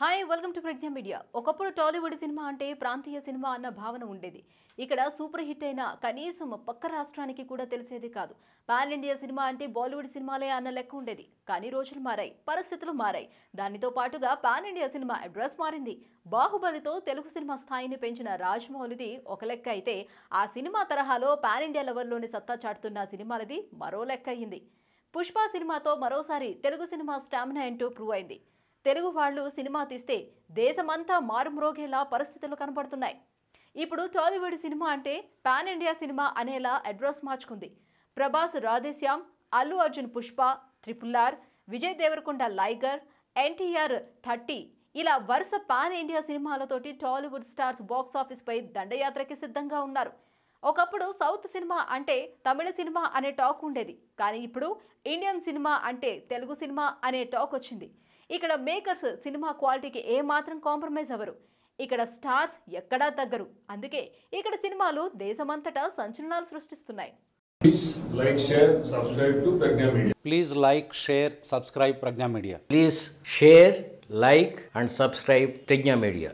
hi welcome to Pragna media ఒకప్పుడు Tollywood cinema అంటే ప్రాంతీయ సినిమా అన్న భావన ఉండేది ఇక్కడ సూపర్ హిట్ అయిన కనీసం పక్క రాష్ట్రానికి కూడా తెలిసేది కాదు పాన్ ఇండియా సినిమా అంటే బాలీవుడ్ సినిమాలే అన్న లెక్క ఉండేది కానీ రోజులు మారాయి పరిస్థితులు మారాయి దానితో పాటుగా పాన్ ఇండియా సినిమా అడ్రస్ మారింది బాహుబలితో తెలుగు సినిమా స్థాయిని పెంచిన రాజ్మౌలిది ఒక లెక్క అయితే ఆ సినిమా తరహాలో పాన్ ఇండియా లెవెల్లోని సత్తా చాటుతున్న సినిమాలది మరో లెక్క అయింది పుష్ప సినిమాతో మరోసారి తెలుగు సినిమా స్టామినా అంటూ ప్రూవ్ అయింది తెలుగు వాళ్ళు సినిమా తీస్తే దేశమంతా మారుమ్రోగేలా పరిస్థితులు కనబడుతున్నాయి ఇప్పుడు టాలీవుడ్ సినిమా అంటే పాన్ ఇండియా సినిమా అనేలా అడ్రస్ మార్చుకుంది Prabhas Radhe Shyam Allu Arjun Pushpa triple R Vijay Devarakonda Liger NTR thirty ఇలా వరుస పాన్ ఇండియా సినిమాలతోటి టాలీవుడ్ స్టార్స్ బాక్స్ పై దండయాత్రకి సిద్ధంగా ఉన్నారు ఒకప్పుడు సౌత్ సినిమా అంటే తమిళ సినిమా అనే టాక్ ఉండేది కానీ ఇప్పుడు ఇండియన్ సినిమా అంటే తెలుగు సినిమా అనే టాక్ వచ్చింది ఇక్కడ మేకర్స్ సినిమా క్వాలిటీకి ఏమాత్రం కాంప్రమైజ్ అవ్వరు ఇక్కడ స్టార్స్ ఎక్కడా తగ్గరు అందుకే ఇక్కడ సినిమాలు దేశమంతటా సంచలనాలు సృష్టిస్తున్నాయి please like share subscribe please like share subscribe Pragna media please share like and subscribe Pragna media